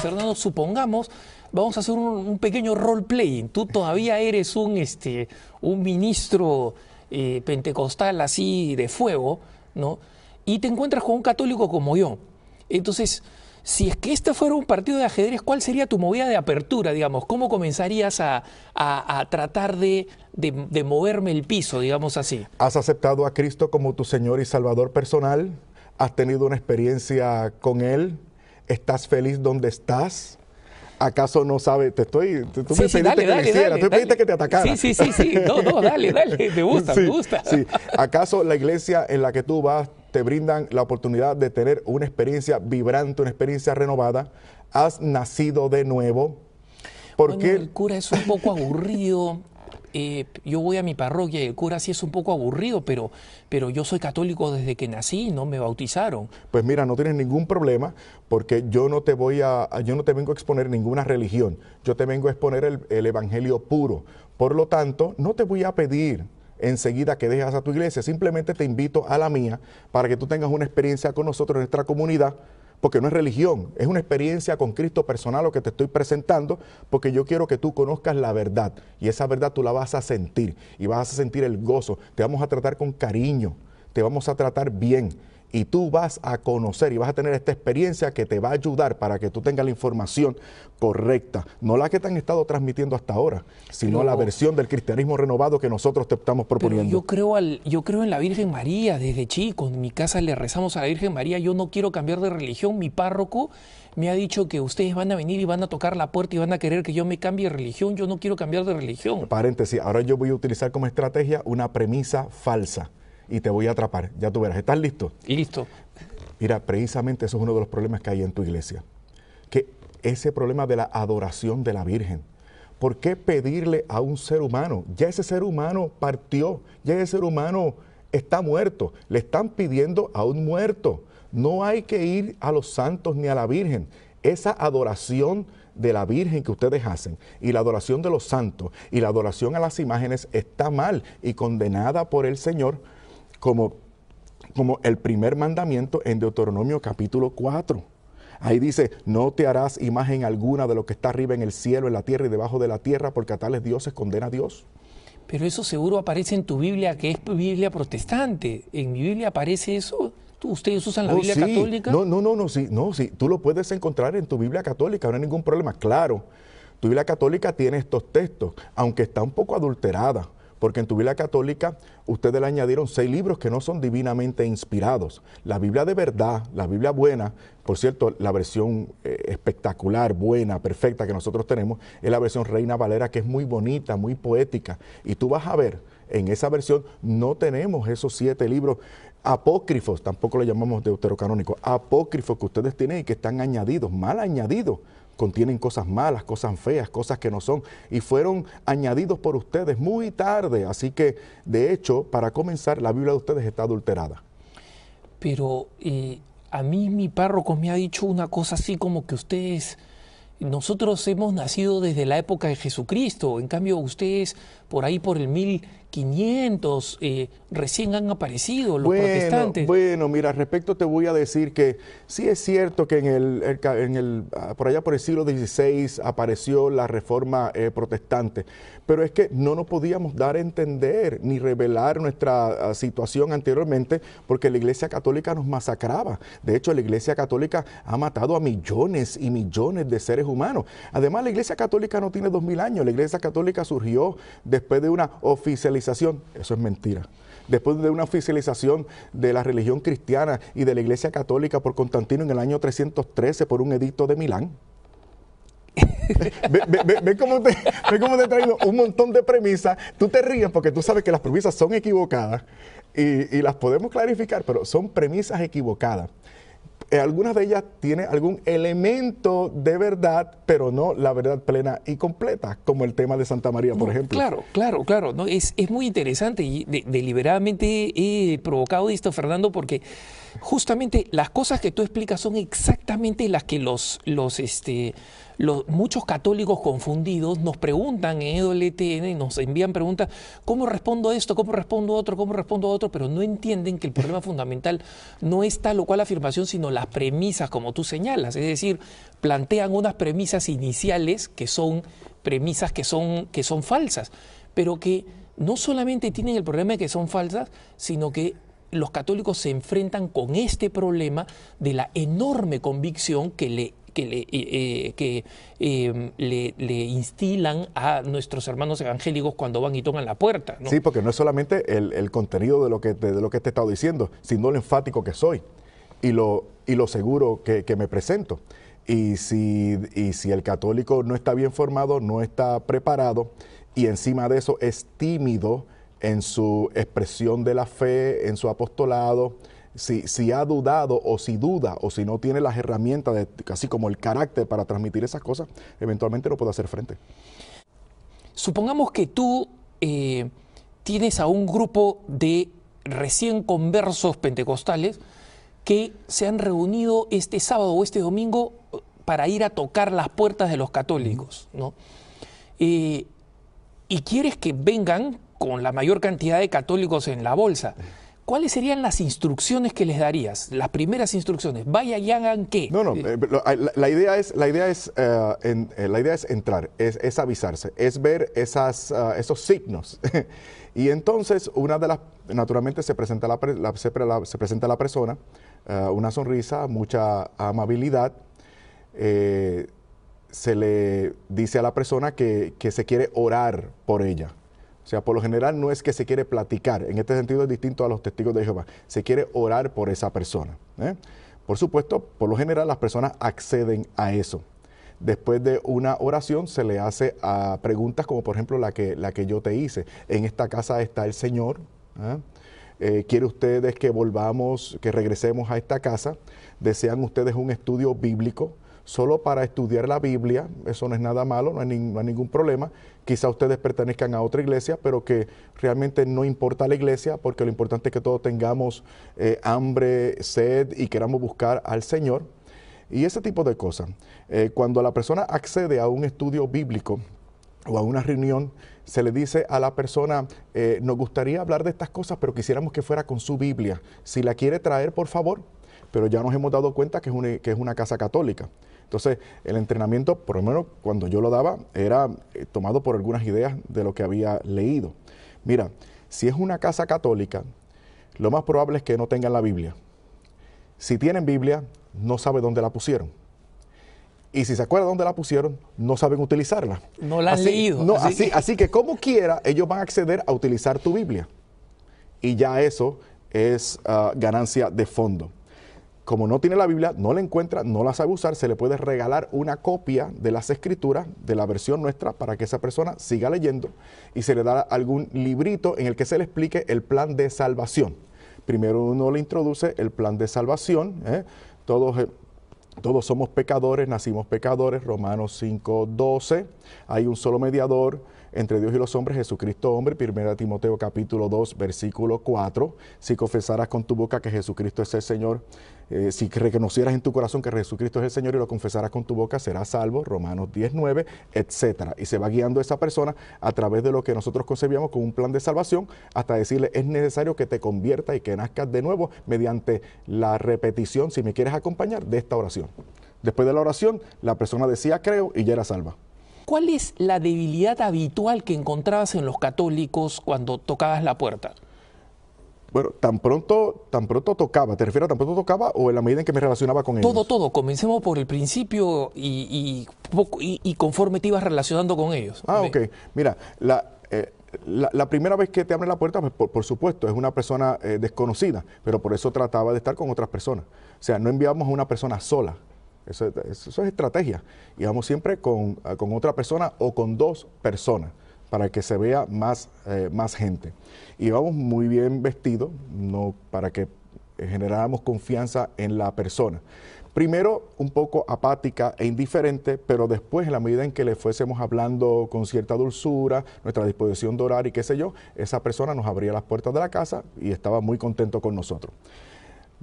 Fernando, supongamos, vamos a hacer un, pequeño role-playing. Tú todavía eres un, este, un ministro eh, pentecostal así de fuego, ¿no? Y te encuentras con un católico como yo. Entonces, si es que este fuera un partido de ajedrez, ¿cuál sería tu movida de apertura, digamos? ¿Cómo comenzarías a, tratar de, de moverme el piso, digamos así? ¿Has aceptado a Cristo como tu Señor y Salvador personal? ¿Has tenido una experiencia con Él? ¿Estás feliz donde estás? ¿Acaso no sabes? Te estoy. sí, sí, dale, dale, dale, que te atacara. Sí, sí, sí, sí. No, no, dale, dale. Te gusta, te gusta. Sí. ¿Acaso la iglesia en la que tú vas te brindan la oportunidad de tener una experiencia vibrante, una experiencia renovada? ¿Has nacido de nuevo? Porque el cura es un poco aburrido. Eh, yo voy a mi parroquia y el cura sí es un poco aburrido, pero, pero yo soy católico desde que nací, no me bautizaron. Pues mira, no tienes ningún problema porque yo no te voy a, yo no te vengo a exponer ninguna religión, yo te vengo a exponer el, evangelio puro. Por lo tanto, no te voy a pedir enseguida que dejes a tu iglesia, simplemente te invito a la mía para que tú tengas una experiencia con nosotros en nuestra comunidad porque no es religión, es una experiencia con Cristo personal lo que te estoy presentando, porque yo quiero que tú conozcas la verdad y esa verdad tú la vas a sentir y vas a sentir el gozo, te vamos a tratar con cariño, te vamos a tratar bien y tú vas a conocer y vas a tener esta experiencia que te va a ayudar para que tú tengas la información correcta, no la que te han estado transmitiendo hasta ahora, sino la versión del cristianismo renovado que nosotros te estamos proponiendo. yo creo al, yo creo en la Virgen María desde chico, en mi casa le rezamos a la Virgen María, yo no quiero cambiar de religión, mi párroco me ha dicho que ustedes van a venir y van a tocar la puerta y van a querer que yo me cambie de religión, yo no quiero cambiar de religión. Paréntesis, ahora yo voy a utilizar como estrategia una premisa falsa y te voy a atrapar. Ya tú verás, ¿estás listo? Listo. Mira, precisamente eso es uno de los problemas que hay en tu iglesia. Que ese problema de la adoración de la Virgen. ¿Por qué pedirle a un ser humano? Ya ese ser humano partió, ya ese ser humano está muerto. Le están pidiendo a un muerto. No hay que ir a los santos ni a la Virgen. Esa adoración de la Virgen que ustedes hacen y la adoración de los santos y la adoración a las imágenes está mal y condenada por el Señor como, como el primer mandamiento en Deuteronomio capítulo 4. Ahí dice, no te harás imagen alguna de lo que está arriba en el cielo, en la tierra y debajo de la tierra, porque a tales dioses condena a Dios. Pero eso seguro aparece en tu Biblia, que es Biblia protestante. En mi Biblia aparece eso. ¿Ustedes usan la oh, Biblia católica? No, no, no, no, no, sí. Tú lo puedes encontrar en tu Biblia católica, no hay ningún problema. Claro, tu Biblia católica tiene estos textos, aunque está un poco adulterada porque en tu Biblia católica ustedes le añadieron seis libros que no son divinamente inspirados. La Biblia de verdad, la Biblia buena, por cierto, la versión eh, espectacular, buena, perfecta que nosotros tenemos, es la versión Reina Valera, que es muy bonita, muy poética. Y tú vas a ver, en esa versión no tenemos esos siete libros apócrifos, tampoco le llamamos deuterocanónicos, apócrifos que ustedes tienen y que están añadidos, mal añadidos contienen cosas malas, cosas feas, cosas que no son, y fueron añadidos por ustedes muy tarde. Así que, de hecho, para comenzar, la Biblia de ustedes está adulterada. Pero eh, a mí mi párroco me ha dicho una cosa así como que ustedes... Nosotros hemos nacido desde la época de Jesucristo, en cambio ustedes por ahí por el mil 500, eh, recién han aparecido los protestantes. Bueno, mira, respecto te voy a decir que sí es cierto que en el, en el, ah, por allá por el siglo XVI apareció la reforma eh, protestante, pero es que no nos podíamos dar a entender ni revelar nuestra ah, situación anteriormente porque la Iglesia Católica nos masacraba. De hecho, la Iglesia Católica ha matado a millones y millones de seres humanos. Además, la Iglesia Católica no tiene 2000 años, la Iglesia Católica surgió después de una oficialización eso es mentira. Después de una oficialización de la religión cristiana y de la Iglesia Católica por Constantino en el año 313 por un edicto de Milán, ve, cómo te, traigo un montón de premisas. Tú te ríes porque tú sabes que las premisas son equivocadas y las podemos clarificar, pero son premisas equivocadas. Eh, algunas de ellas tienen algún elemento de verdad, pero no la verdad plena y completa, como el tema de Santa María, por ejemplo. Claro, claro, claro. No, es, es muy interesante y deliberadamente he provocado esto, Fernando, porque justamente las cosas que tú explicas son exactamente las que los, los, este, los, muchos católicos confundidos nos preguntan en EWTN, nos envían preguntas, ¿cómo respondo a esto? ¿Cómo respondo a otro? ¿Cómo respondo a otro? Pero no entienden que el problema fundamental no es tal o cual afirmación, sino las premisas, como tú señalas. Es decir, plantean unas premisas iniciales que son premisas que son, que son falsas, pero que no solamente tienen el problema de que son falsas, sino que los católicos se enfrentan con este problema de la enorme convicción que le que le, eh, eh, que, em, le, instilan a nuestros hermanos evangélicos cuando van y toman la puerta. Sí, porque no es solamente el, contenido de lo, que, de, lo que te he estado diciendo, sino lo enfático que soy y lo, y lo seguro que, me presento. Y si, y si el católico no está bien formado, no está preparado y encima de eso es tímido en su expresión de la fe, en su apostolado, si, ha dudado o si duda o si no tiene las herramientas, de, así como el carácter para transmitir esas cosas, eventualmente no puede hacer frente. Supongamos que tú eh, tienes a un grupo de recién conversos pentecostales que se han reunido este sábado o este domingo eh, para ir a tocar las puertas de los católicos, ¿no? Eh, y quieres que vengan con la mayor cantidad de católicos en la bolsa. ¿cuáles serían las instrucciones que les darías? Las primeras instrucciones. Vaya y hagan qué. No, no. Eh, eh, la, idea es, la idea es, eh, en, la idea es entrar, es, avisarse, es ver esas, esos signos. y entonces, una de las, naturalmente se presenta la, la, se, presenta la persona, una sonrisa, mucha amabilidad. se le dice a la persona que, que se quiere orar por ella o sea, por lo general no es que se quiere platicar, en este sentido es distinto a los testigos de Jehová, se quiere orar por esa persona. ¿eh? Por supuesto, por lo general las personas acceden a eso. Después de una oración se le hace a preguntas como por ejemplo la que, la que yo te hice. En esta casa está el Señor. ¿eh? eh quiere ustedes que volvamos, que regresemos a esta casa? ¿Desean ustedes un estudio bíblico? solo para estudiar la Biblia, eso no es nada malo, no hay, ningún problema. Quizá ustedes pertenezcan a otra iglesia, pero que realmente no importa la iglesia, porque lo importante es que todos tengamos eh, hambre, sed y queramos buscar al Señor. Y ese tipo de cosas. Eh, cuando la persona accede a un estudio bíblico, o a una reunión, se le dice a la persona, eh, nos gustaría hablar de estas cosas, pero quisiéramos que fuera con su Biblia. Si la quiere traer, por favor, pero ya nos hemos dado cuenta que es una casa católica. Entonces, el entrenamiento, por lo menos cuando yo lo daba, era eh, tomado por algunas ideas de lo que había leído. Mira, si es una casa católica, lo más probable es que no tengan la Biblia. Si tienen Biblia, no sabe dónde la pusieron. Y si se acuerda dónde la pusieron, no saben utilizarla. No la han leído. No, así, así, que como quiera, ellos van a acceder a utilizar tu Biblia. Y ya eso es ah, ganancia de fondo como no tiene la Biblia, no la encuentra, no la sabe usar, se le puede regalar una copia de las escrituras, de la versión nuestra, para que esa persona siga leyendo y se le da algún librito en el que se le explique el plan de salvación. Primero uno le introduce el plan de salvación, ¿eh? todos... Eh, todos somos pecadores, nacimos pecadores, Romanos 5, 12. Hay un solo mediador, entre Dios y los hombres, Jesucristo hombre, 1 Timoteo capítulo 2, versículo 4, si confesaras con tu boca que Jesucristo es el Señor, eh, si reconocieras en tu corazón que Jesucristo es el Señor y lo confesaras con tu boca, serás salvo, Romanos 19, etcétera. Y se va guiando esa persona a través de lo que nosotros concebíamos como un plan de salvación, hasta decirle, es necesario que te conviertas y que nazcas de nuevo mediante la repetición, si me quieres acompañar, de esta oración. Después de la oración, la persona decía creo y ya era salva. ¿Cuál es la debilidad habitual que encontrabas en los católicos cuando tocabas la puerta? Bueno, tan pronto, tan pronto tocaba, ¿te refiero a tan pronto tocaba o en la medida en que me relacionaba con ellos? Todo, todo, comencemos por el principio y, y, conforme te ibas relacionando con ellos. Ah, ok. Mira, eh, la, primera vez que te abre la puerta, pues, por, supuesto, es una persona eh, desconocida, pero por eso trataba de estar con otras personas. O sea, no enviamos a una persona sola, eso, es estrategia. Y vamos siempre ah, con, otra persona o con dos personas para que se vea más, eh, más gente. Y vamos muy bien vestidos, no, para que generáramos confianza en la persona. Primero un poco apática e indiferente, pero después en la medida en que le fuésemos hablando con cierta dulzura, nuestra disposición de orar y qué sé yo, esa persona nos abría las puertas de la casa y estaba muy contento con nosotros.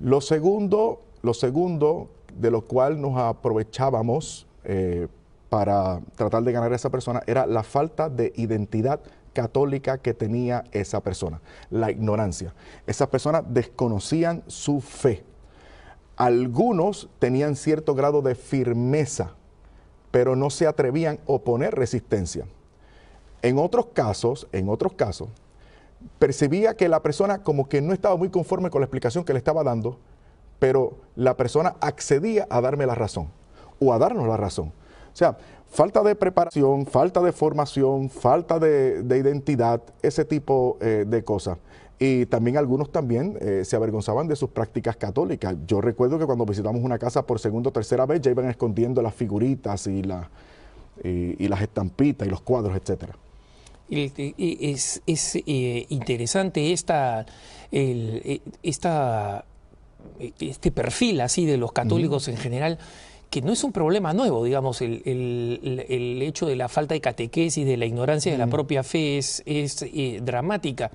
Lo segundo, lo segundo de lo cual nos aprovechábamos eh, para tratar de ganar a esa persona era la falta de identidad católica que tenía esa persona, la ignorancia. Esas personas desconocían su fe. Algunos tenían cierto grado de firmeza, pero no se atrevían a oponer resistencia. En otros casos, en otros casos, percibía que la persona como que no estaba muy conforme con la explicación que le estaba dando, pero la persona accedía a darme la razón o a darnos la razón. O sea, falta de preparación, falta de formación, falta de, identidad, ese tipo eh, de cosas. Y también algunos también eh, se avergonzaban de sus prácticas católicas. Yo recuerdo que cuando visitamos una casa por segunda o tercera vez ya iban escondiendo las figuritas y, y, las estampitas y los cuadros, etcétera. Es, es eh, interesante esta, esta este, este perfil así de los católicos en general, que no es un problema nuevo, digamos, el, hecho de la falta de catequesis, de la ignorancia de la mm. propia fe es, eh, dramática.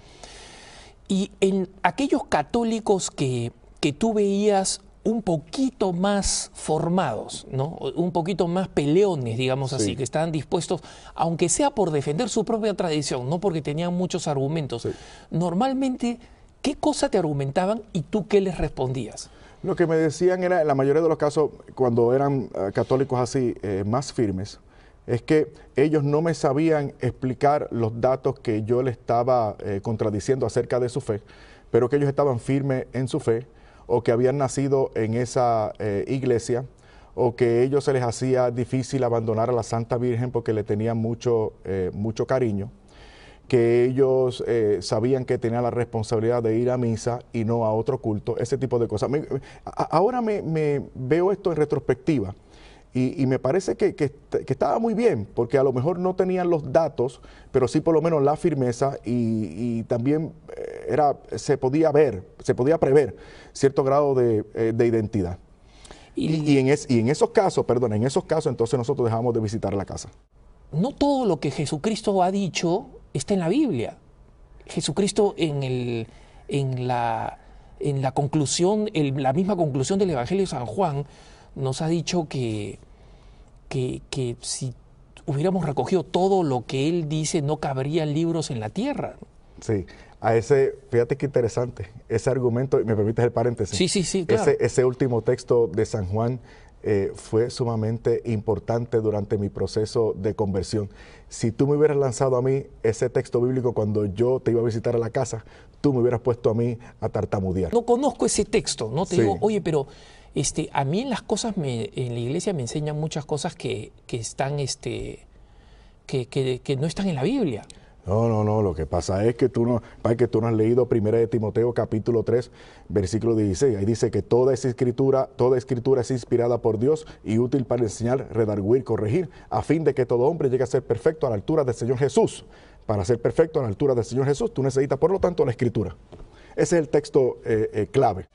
Y en aquellos católicos que, que tú veías un poquito más formados, ¿no? un poquito más peleones, digamos así, que estaban dispuestos, aunque sea por defender su propia tradición, no porque tenían muchos argumentos, normalmente ¿Qué cosa te argumentaban y tú qué les respondías? Lo que me decían era, en la mayoría de los casos, cuando eran ah, católicos así eh, más firmes, es que ellos no me sabían explicar los datos que yo le estaba eh, contradiciendo acerca de su fe, pero que ellos estaban firmes en su fe o que habían nacido en esa eh, iglesia o que ellos se les hacía difícil abandonar a la Santa Virgen porque le tenían mucho, mucho cariño que ellos eh, sabían que tenían la responsabilidad de ir a misa y no a otro culto, ese tipo de cosas. ahora me, veo esto en retrospectiva y, me parece que, estaba muy bien, porque a lo mejor no tenían los datos, pero sí por lo menos la firmeza y, también eh, era, se podía ver, se podía prever cierto grado de, eh, identidad. Y, y en esos casos, perdón, en esos casos entonces nosotros dejamos de visitar la casa. No todo lo que Jesucristo ha dicho está en la Biblia. Jesucristo en, el, en, la, en la, conclusión, la misma conclusión del Evangelio de San Juan, nos ha dicho que, que, si hubiéramos recogido todo lo que él dice, no cabrían libros en la tierra. Sí, a ese, fíjate qué interesante, ese argumento, me permites el paréntesis. Sí, sí, sí, ese último texto de San Juan eh, fue sumamente importante durante mi proceso de conversión. Si tú me hubieras lanzado a mí ese texto bíblico cuando yo te iba a visitar a la casa, tú me hubieras puesto a mí a tartamudear. No conozco ese texto, no te digo, oye, pero este, a mí en las cosas, me, en la iglesia me enseñan muchas cosas que, están, este, que no están en la Biblia. No, no, no, lo que pasa es que tú no, que tú no has leído 1 de Timoteo capítulo 3, versículo 16. Ahí dice que toda esa escritura, toda escritura es inspirada por Dios y útil para enseñar, redarguir, corregir, a fin de que todo hombre llegue a ser perfecto a la altura del Señor Jesús. Para ser perfecto a la altura del Señor Jesús, tú necesitas, por lo tanto, la escritura. Ese es el texto eh, eh, clave.